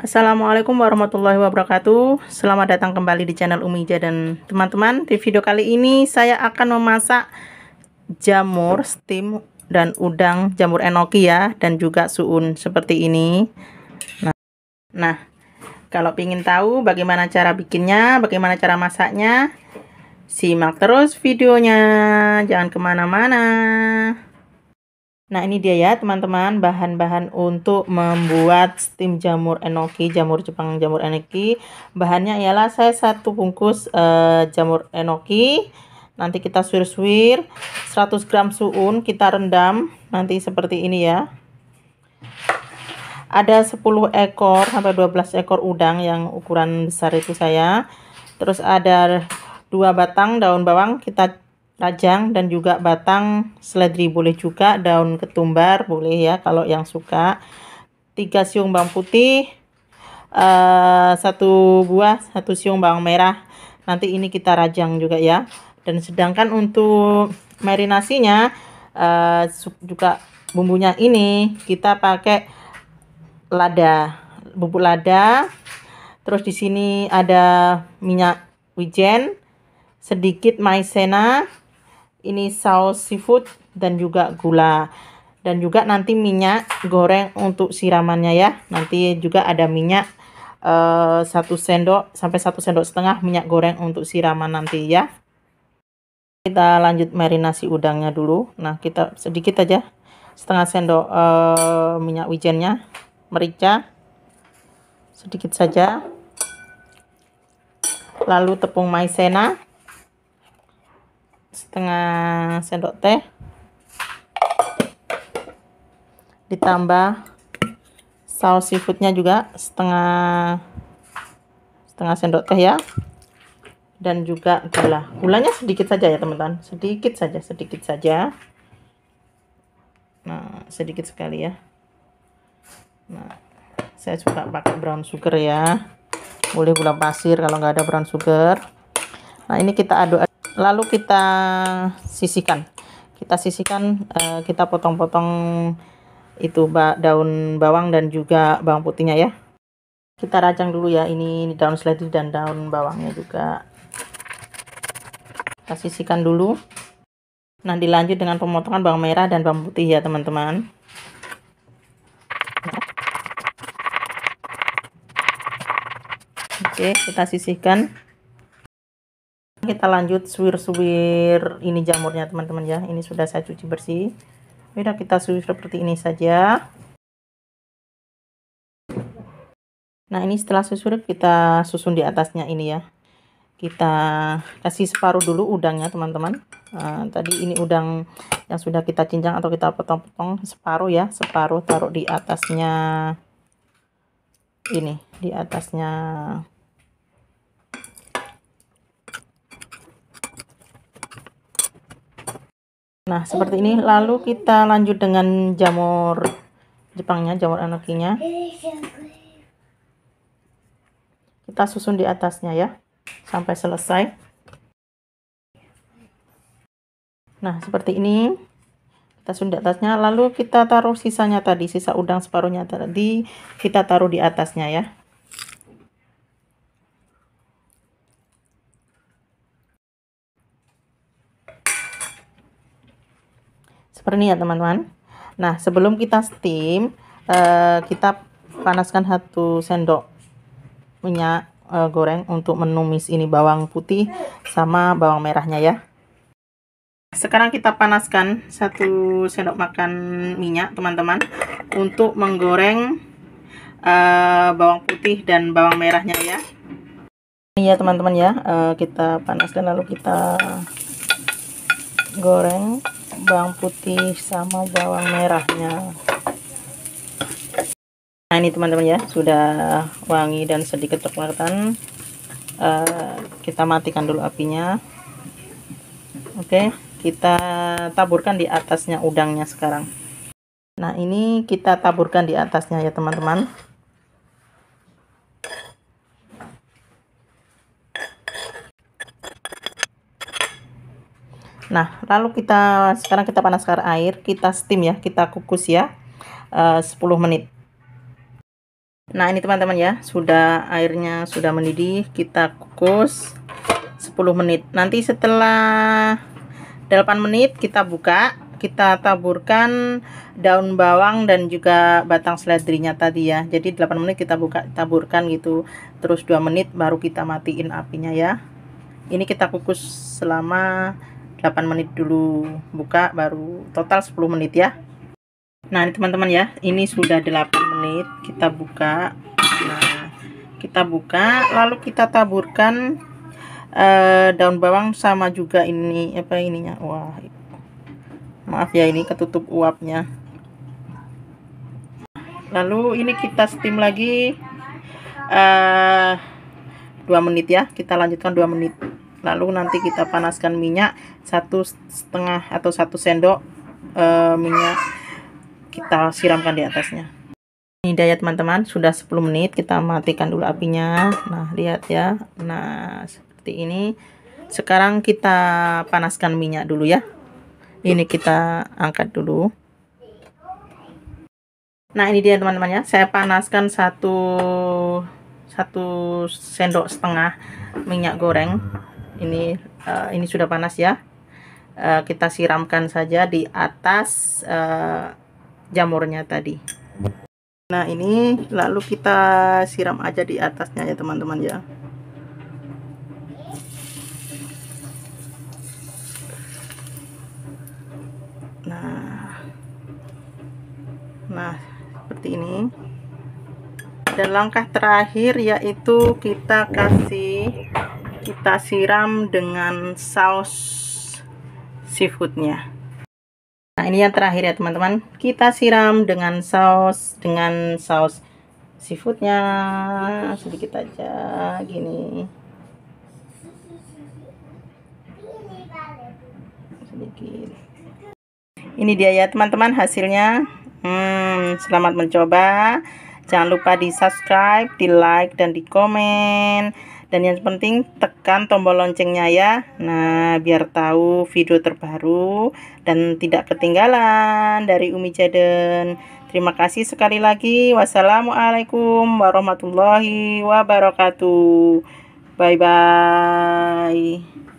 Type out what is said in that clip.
Assalamualaikum warahmatullahi wabarakatuh Selamat datang kembali di channel Umi dan teman-teman Di video kali ini saya akan memasak jamur steam dan udang jamur enoki ya Dan juga suun seperti ini Nah, nah kalau ingin tahu bagaimana cara bikinnya, bagaimana cara masaknya Simak terus videonya, jangan kemana-mana Nah ini dia ya teman-teman bahan-bahan untuk membuat steam jamur enoki, jamur jepang jamur enoki. Bahannya ialah saya satu bungkus uh, jamur enoki. Nanti kita suir-suir 100 gram suun kita rendam nanti seperti ini ya. Ada 10 ekor sampai 12 ekor udang yang ukuran besar itu saya. Terus ada dua batang daun bawang kita Rajang dan juga batang seledri boleh juga daun ketumbar boleh ya kalau yang suka tiga siung bawang putih uh, satu buah satu siung bawang merah nanti ini kita rajang juga ya dan sedangkan untuk marinasinya uh, juga bumbunya ini kita pakai lada bubuk lada terus di sini ada minyak wijen sedikit maizena ini saus seafood dan juga gula dan juga nanti minyak goreng untuk siramannya ya nanti juga ada minyak eh, satu uh, sendok sampai satu sendok setengah minyak goreng untuk siraman nanti ya kita lanjut marinasi udangnya dulu nah kita sedikit aja setengah sendok uh, minyak wijennya merica sedikit saja lalu tepung maizena setengah sendok teh ditambah saus seafoodnya juga setengah setengah sendok teh ya dan juga gula gulanya sedikit saja ya teman-teman sedikit saja sedikit saja nah sedikit sekali ya nah saya suka pakai brown sugar ya boleh gula pasir kalau nggak ada brown sugar nah ini kita aduk lalu kita sisihkan kita sisihkan uh, kita potong-potong itu ba daun bawang dan juga bawang putihnya ya kita rajang dulu ya ini daun seledri dan daun bawangnya juga kita sisihkan dulu nah dilanjut dengan pemotongan bawang merah dan bawang putih ya teman-teman oke kita sisihkan kita lanjut suwir-suwir ini jamurnya teman-teman ya ini sudah saya cuci bersih sudah kita suwir seperti ini saja nah ini setelah susur kita susun di atasnya ini ya kita kasih separuh dulu udangnya teman-teman nah, tadi ini udang yang sudah kita cincang atau kita potong-potong separuh ya separuh taruh di atasnya ini di atasnya Nah, seperti ini. Lalu kita lanjut dengan jamur Jepangnya, jamur anokinya. Kita susun di atasnya ya, sampai selesai. Nah, seperti ini. Kita susun di atasnya, lalu kita taruh sisanya tadi, sisa udang separuhnya tadi, kita taruh di atasnya ya. Seperti ini ya teman-teman. Nah sebelum kita steam, uh, kita panaskan satu sendok minyak uh, goreng untuk menumis ini bawang putih sama bawang merahnya ya. Sekarang kita panaskan satu sendok makan minyak teman-teman untuk menggoreng uh, bawang putih dan bawang merahnya ya. Ini ya teman-teman ya, uh, kita panaskan lalu kita goreng bawang putih sama bawang merahnya nah ini teman-teman ya sudah wangi dan sedikit coklatan uh, eh, kita matikan dulu apinya oke okay, kita taburkan di atasnya udangnya sekarang nah ini kita taburkan di atasnya ya teman-teman Nah, lalu kita sekarang kita panaskan air, kita steam ya, kita kukus ya. Eh, uh, 10 menit. Nah, ini teman-teman ya, sudah airnya sudah mendidih, kita kukus 10 menit. Nanti setelah 8 menit kita buka, kita taburkan daun bawang dan juga batang seledrinya tadi ya. Jadi 8 menit kita buka taburkan gitu. Terus 2 menit baru kita matiin apinya ya. Ini kita kukus selama 8 menit dulu buka baru total 10 menit ya nah ini teman-teman ya ini sudah 8 menit kita buka nah kita buka lalu kita taburkan uh, daun bawang sama juga ini apa ininya wah maaf ya ini ketutup uapnya lalu ini kita steam lagi uh, eh, 2 menit ya kita lanjutkan 2 menit lalu nanti kita panaskan minyak satu setengah atau satu sendok e, minyak kita siramkan di atasnya ini dia ya, teman-teman sudah 10 menit kita matikan dulu apinya nah lihat ya nah seperti ini sekarang kita panaskan minyak dulu ya ini kita angkat dulu nah ini dia teman temannya saya panaskan satu satu sendok setengah minyak goreng ini uh, ini sudah panas ya uh, kita siramkan saja di atas uh, jamurnya tadi nah ini lalu kita siram aja di atasnya ya teman-teman ya nah nah seperti ini dan langkah terakhir yaitu kita kasih kita siram dengan saus seafoodnya nah ini yang terakhir ya teman-teman kita siram dengan saus dengan saus seafoodnya sedikit aja gini sedikit ini dia ya teman-teman hasilnya hmm, selamat mencoba jangan lupa di subscribe di like dan di komen dan yang penting tekan tombol loncengnya ya nah biar tahu video terbaru dan tidak ketinggalan dari Umi Jaden terima kasih sekali lagi wassalamualaikum warahmatullahi wabarakatuh bye bye